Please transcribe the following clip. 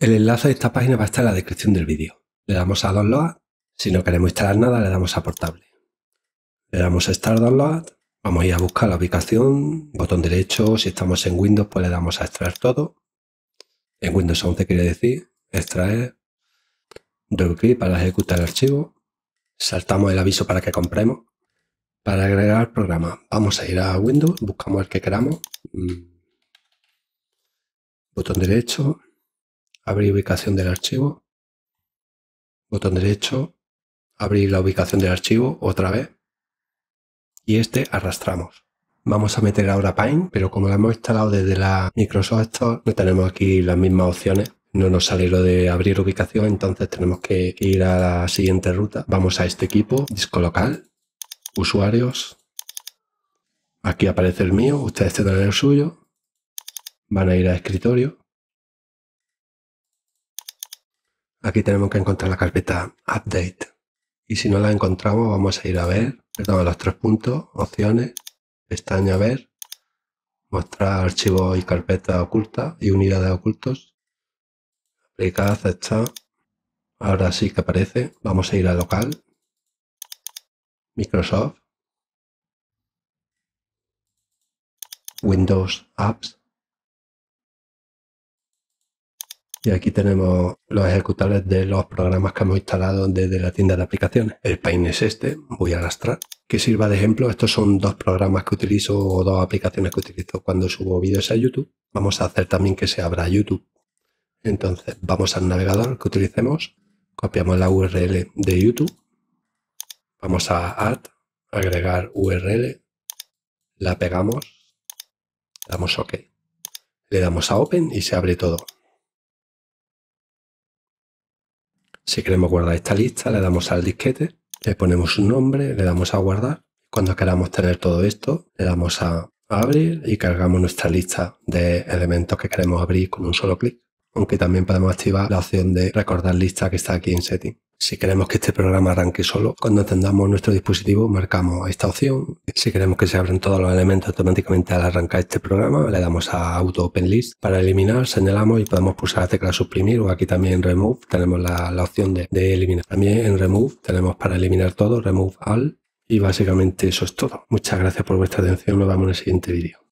El enlace de esta página va a estar en la descripción del vídeo. Le damos a Download. Si no queremos instalar nada, le damos a Portable. Le damos a Start Download. Vamos a ir a buscar la ubicación, botón derecho. Si estamos en Windows, pues le damos a extraer todo. En Windows 11 quiere decir extraer. doble clic para ejecutar el archivo. Saltamos el aviso para que compremos. Para agregar programa, vamos a ir a Windows, buscamos el que queramos. Mm. Botón derecho, abrir ubicación del archivo, botón derecho, abrir la ubicación del archivo otra vez y este arrastramos. Vamos a meter ahora Paint, pero como lo hemos instalado desde la Microsoft Store, no tenemos aquí las mismas opciones. No nos sale lo de abrir ubicación, entonces tenemos que ir a la siguiente ruta. Vamos a este equipo, disco local, usuarios. Aquí aparece el mío, ustedes tendrán el suyo. Van a ir a escritorio Aquí tenemos que encontrar la carpeta update. Y si no la encontramos, vamos a ir a ver, perdón, los tres puntos, opciones, pestaña ver, mostrar archivo y carpeta oculta y unidades ocultos. Aplicar, aceptar. Ahora sí que aparece. Vamos a ir a local, Microsoft, Windows Apps, Y aquí tenemos los ejecutables de los programas que hemos instalado desde la tienda de aplicaciones. El pain es este, voy a arrastrar. Que sirva de ejemplo, estos son dos programas que utilizo o dos aplicaciones que utilizo cuando subo vídeos a YouTube. Vamos a hacer también que se abra YouTube. Entonces vamos al navegador que utilicemos, copiamos la URL de YouTube, vamos a Add, agregar URL, la pegamos, damos OK. Le damos a Open y se abre todo. Si queremos guardar esta lista, le damos al disquete, le ponemos un nombre, le damos a guardar. Cuando queramos tener todo esto, le damos a abrir y cargamos nuestra lista de elementos que queremos abrir con un solo clic. Aunque también podemos activar la opción de recordar lista que está aquí en Setting. Si queremos que este programa arranque solo, cuando atendamos nuestro dispositivo marcamos esta opción. Si queremos que se abran todos los elementos automáticamente al arrancar este programa, le damos a Auto Open List. Para eliminar señalamos y podemos pulsar la tecla suprimir o aquí también en Remove tenemos la, opción de, de eliminar. También en Remove tenemos para eliminar todo, Remove All. Y básicamente eso es todo. Muchas gracias por vuestra atención. Nos vemos en el siguiente vídeo.